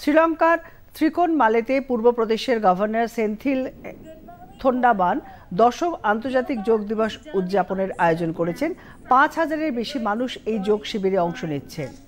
শ্রীলঙ্কার ত্রিকোণ মালেতে পূর্ব প্রদেশের গভর্নর সেন্থিল থন্ডাবান দশম আন্তর্জাতিক যোগ দিবস উদযাপনের আয়োজন করেছেন পাঁচ হাজারের বেশি মানুষ এই যোগ শিবিরে অংশ নিচ্ছেন